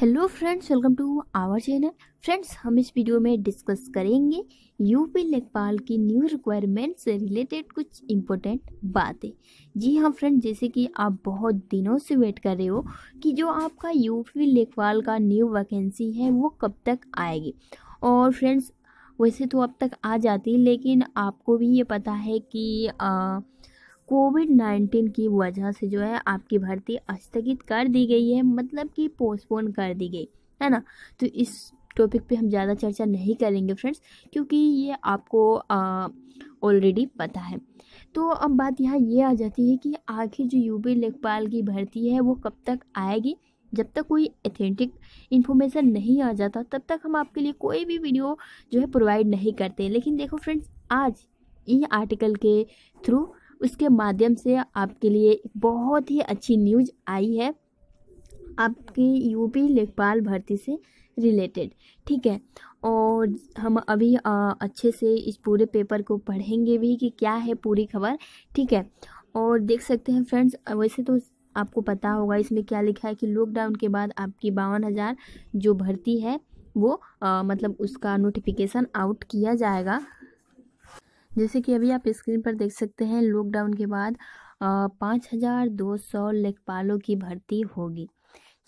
Hello friends welcome to our channel friends हम इस video में डिस्कस करेंगे यूपी लेखपाल की न्यू रिक्वायरमेंट से रिलेटेड कुछ इम्पोर्टेंट बातें जी हाँ फ्रेंड जैसे कि आप बहुत दिनों से वेट कर रहे हो कि जो आपका यूपी लेखपाल का न्यू वैकेंसी है वो कब तक आएगी और फ्रेंड्स वैसे तो अब तक आ जाती लेकिन आपको भी ये पता है कि आ, कोविड 19 की वजह से जो है आपकी भर्ती स्थगित कर दी गई है मतलब कि पोस्टपोन कर दी गई है ना तो इस टॉपिक पे हम ज़्यादा चर्चा नहीं करेंगे फ्रेंड्स क्योंकि ये आपको ऑलरेडी पता है तो अब बात यहाँ ये आ जाती है कि आखिर जो यूपी लेखपाल की भर्ती है वो कब तक आएगी जब तक कोई एथेंटिक इन्फॉर्मेशन नहीं आ जाता तब तक हम आपके लिए कोई भी वीडियो जो है प्रोवाइड नहीं करते लेकिन देखो फ्रेंड्स आज इन आर्टिकल के थ्रू उसके माध्यम से आपके लिए बहुत ही अच्छी न्यूज आई है आपकी यूपी लेखपाल भर्ती से रिलेटेड ठीक है और हम अभी आ, अच्छे से इस पूरे पेपर को पढ़ेंगे भी कि क्या है पूरी खबर ठीक है और देख सकते हैं फ्रेंड्स वैसे तो आपको पता होगा इसमें क्या लिखा है कि लॉकडाउन के बाद आपकी बावन हज़ार जो भर्ती है वो आ, मतलब उसका नोटिफिकेशन आउट किया जाएगा जैसे कि अभी आप स्क्रीन पर देख सकते हैं लॉकडाउन के बाद पाँच हज़ार दो सौ लेखपालों की भर्ती होगी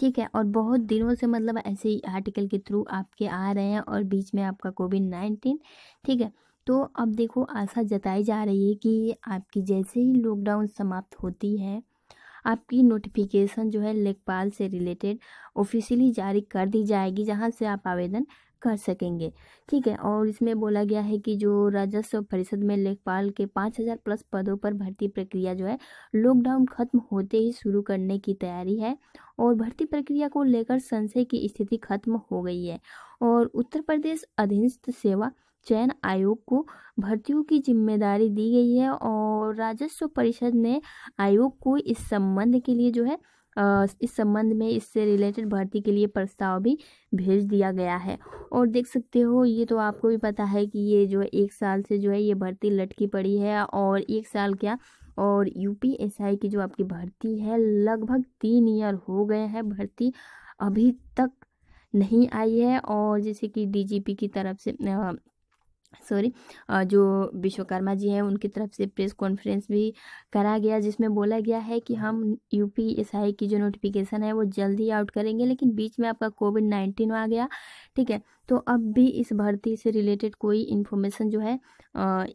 ठीक है और बहुत दिनों से मतलब ऐसे ही आर्टिकल के थ्रू आपके आ रहे हैं और बीच में आपका कोविड नाइन्टीन ठीक है तो अब देखो आशा जताई जा रही है कि आपकी जैसे ही लॉकडाउन समाप्त होती है आपकी नोटिफिकेशन जो है लेखपाल से रिलेटेड ऑफिशियली जारी कर दी जाएगी जहाँ से आप आवेदन कर सकेंगे ठीक है और इसमें बोला गया है कि जो राजस्व परिषद में लेखपाल के पाँच हज़ार प्लस पदों पर भर्ती प्रक्रिया जो है लॉकडाउन खत्म होते ही शुरू करने की तैयारी है और भर्ती प्रक्रिया को लेकर संशय की स्थिति खत्म हो गई है और उत्तर प्रदेश अधीनस्थ सेवा चयन आयोग को भर्तियों की जिम्मेदारी दी गई है और राजस्व परिषद ने आयोग को इस संबंध के लिए जो है इस संबंध में इससे रिलेटेड भर्ती के लिए प्रस्ताव भी भेज दिया गया है और देख सकते हो ये तो आपको भी पता है कि ये जो एक साल से जो है ये भर्ती लटकी पड़ी है और एक साल क्या और यू की जो आपकी भर्ती है लगभग तीन ईयर हो गए हैं भर्ती अभी तक नहीं आई है और जैसे कि डीजीपी की तरफ से सॉरी जो विश्वकर्मा जी हैं उनकी तरफ से प्रेस कॉन्फ्रेंस भी करा गया जिसमें बोला गया है कि हाँ। हम यू पी एस आई की जो नोटिफिकेशन है वो जल्दी आउट करेंगे लेकिन बीच में आपका कोविड नाइन्टीन आ गया ठीक है तो अब भी इस भर्ती से रिलेटेड कोई इन्फॉर्मेशन जो है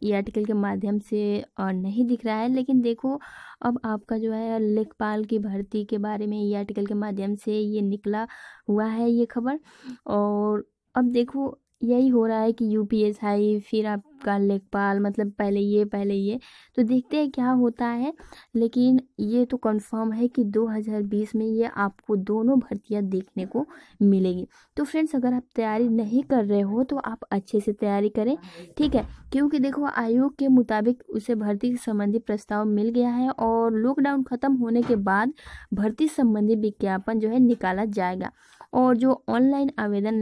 ये आर्टिकल के माध्यम से नहीं दिख रहा है लेकिन देखो अब आपका जो है लेखपाल की भर्ती के बारे में ये आर्टिकल के माध्यम से ये निकला हुआ है ये खबर और अब देखो यही हो रहा है कि यू पी एस आई फिर आप का लेखपाल मतलब पहले ये पहले ये तो देखते हैं क्या होता है लेकिन ये तो कंफर्म है कि 2020 में ये आपको दोनों भर्तियां देखने को मिलेगी तो फ्रेंड्स अगर आप तैयारी नहीं कर रहे हो तो आप अच्छे से तैयारी करें ठीक है क्योंकि देखो आयोग के मुताबिक उसे भर्ती संबंधी प्रस्ताव मिल गया है और लॉकडाउन ख़त्म होने के बाद भर्ती संबंधी विज्ञापन जो है निकाला जाएगा और जो ऑनलाइन आवेदन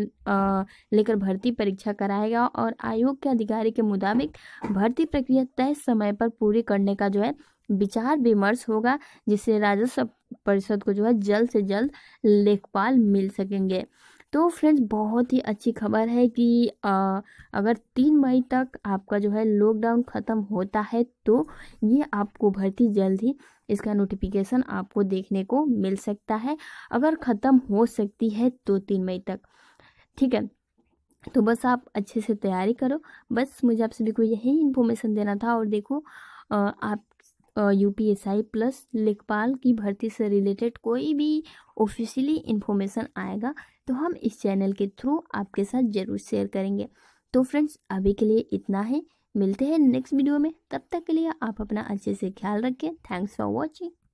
लेकर भर्ती परीक्षा कराएगा और आयोग के अधिकारी के मुताबिक भर्ती प्रक्रिया तय समय पर पूरी करने का जो है विचार विमर्श होगा जिससे राजस्व परिषद को जो है जल्द से जल्द लेखपाल मिल सकेंगे तो फ्रेंड्स बहुत ही अच्छी खबर है कि आ, अगर तीन मई तक आपका जो है लॉकडाउन ख़त्म होता है तो ये आपको भर्ती जल्द ही इसका नोटिफिकेशन आपको देखने को मिल सकता है अगर ख़त्म हो सकती है तो तीन मई तक ठीक है तो बस आप अच्छे से तैयारी करो बस मुझे आप सभी को यही इन्फॉर्मेशन देना था और देखो आप U P S I plus लेखपाल की भर्ती से रिलेटेड कोई भी ऑफिशियली इन्फॉर्मेशन आएगा तो हम इस चैनल के थ्रू आपके साथ ज़रूर शेयर करेंगे तो फ्रेंड्स अभी के लिए इतना है मिलते हैं नेक्स्ट वीडियो में तब तक के लिए आप अपना अच्छे से ख्याल रखें थैंक्स फॉर वॉचिंग